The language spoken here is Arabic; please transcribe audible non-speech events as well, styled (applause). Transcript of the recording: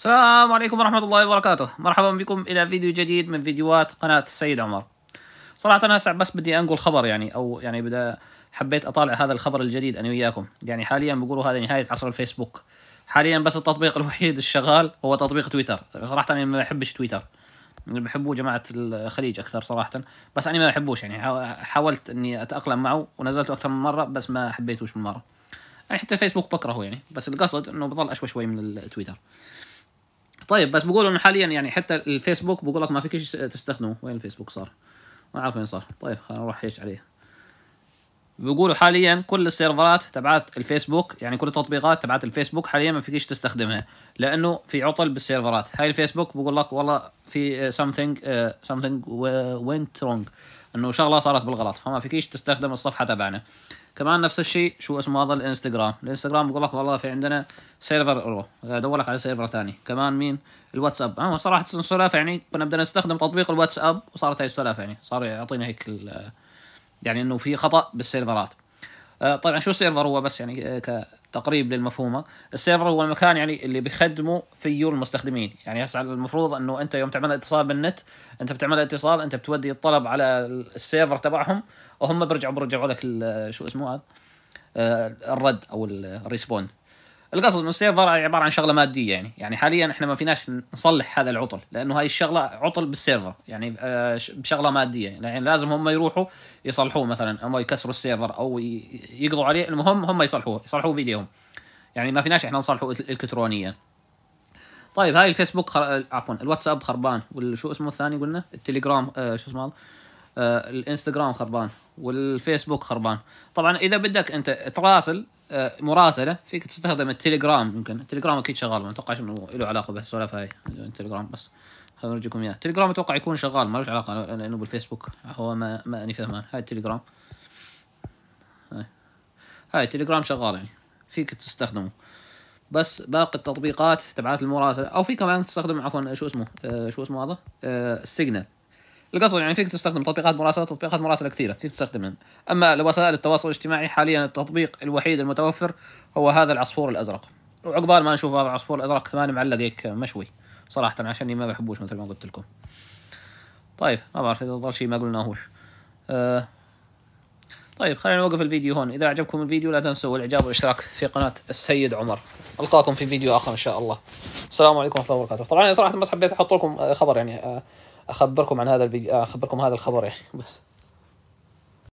السلام عليكم ورحمة الله وبركاته مرحبا بكم إلى فيديو جديد من فيديوهات قناة السيد عمر صراحة أنا هسه بس بدي أنقل خبر يعني أو يعني بدأ حبيت أطالع هذا الخبر الجديد أنا وياكم يعني حاليا بيقولوا هذا نهاية عصر الفيسبوك حاليا بس التطبيق (laughs) الوحيد الشغال هو تطبيق تويتر صراحة أنا ما بحبش تويتر بحبوه جماعة الخليج أكثر صراحة بس أنا ما بحبوش يعني حاولت إني أتأقلم معه ونزلته أكثر من مرة بس ما حبيتوش من مرة يعني حتى فيسبوك بكرهه يعني بس القصد إنه بضل أشوي شوي من التويتر طيب بس بقولوا انه حاليا يعني حتى الفيسبوك بقول لك ما فيك تستخدمه وين الفيسبوك صار ما اعرف وين صار طيب خلينا نروح ايش عليه بيقولوا حاليا كل السيرفرات تبعات الفيسبوك يعني كل التطبيقات تبعات الفيسبوك حاليا ما فيكش تستخدمها لانه في عطل بالسيرفرات هاي الفيسبوك بقول لك والله في آه، something آه، something went wrong انه شغله صارت بالغلط فما فيكش تستخدم الصفحه تبعنا كمان نفس الشيء شو اسمه هذا الانستغرام الانستغرام بقول لك والله في عندنا سيرفر ايرور ادور آه، لك على سيرفر ثاني كمان مين الواتساب انا صراحه السلافه يعني كنا بدنا نستخدم تطبيق الواتساب وصارت هاي السلافه يعني صار يعطينا هيك يعني انه في خطا بالسيرفرات آه، طبعا شو السيرفر هو بس يعني آه، كتقريب للمفهومه السيرفر هو المكان يعني اللي بيخدمه فيه المستخدمين يعني هسه المفروض انه انت يوم تعمل اتصال بالنت انت بتعمل اتصال انت بتودي الطلب على السيرفر تبعهم وهم بيرجعوا بيرجعوا لك شو اسمه هذا آه، الرد او الريسبوند القصد انه السيرفر عباره عن شغله ماديه يعني يعني حاليا احنا ما فيناش نصلح هذا العطل لانه هاي الشغله عطل بالسيرفر يعني آه، بشغله ماديه يعني لازم هم يروحوا يصلحوه مثلا هم يكسروا السيرفر او يقضوا عليه المهم هم يصلحوه يصلحوه بايديهم يعني ما فيناش احنا نصلحه الكترونيا طيب هاي الفيسبوك خر... عفوا الواتساب خربان والشو اسمه الثاني قلنا التليجرام آه شو اسمه آه الانستغرام خربان والفيسبوك خربان طبعا اذا بدك انت تراسل آه، مراسله فيك تستخدم التليجرام يمكن التليجرام اكيد شغال ما اتوقعش انه له علاقه بهالسوالف هاي التليجرام بس خليني نرجوكم اياه التليجرام اتوقع يكون شغال ما له علاقه لانه بالفيسبوك هو ما ما اني فهمان هاي التليجرام هاي التليجرام شغال يعني فيك تستخدمه بس باقي التطبيقات تبعات المراسله او في كمان تستخدم عفوا شو اسمه آه، شو اسمه هذا السيجنال آه، القصد يعني فيك تستخدم تطبيقات مراسله تطبيقات مراسله كثيره فيك تستخدمها اما لوسائل التواصل الاجتماعي حاليا التطبيق الوحيد المتوفر هو هذا العصفور الازرق وعقبال ما نشوف هذا العصفور الازرق كمان معلق هيك مشوي صراحه عشاني ما بحبوش مثل ما قلت لكم طيب ما بعرف اذا ضل شيء ما قلناهوش أه طيب خلينا نوقف الفيديو هون اذا عجبكم الفيديو لا تنسوا الاعجاب والاشتراك في قناه السيد عمر القاكم في فيديو اخر ان شاء الله السلام عليكم ورحمه الله وبركاته طبعا صراحه بس حبيت احط لكم خبر يعني آه، اخبركم عن هذا الفيديو اخبركم هذا الخبر يا اخي بس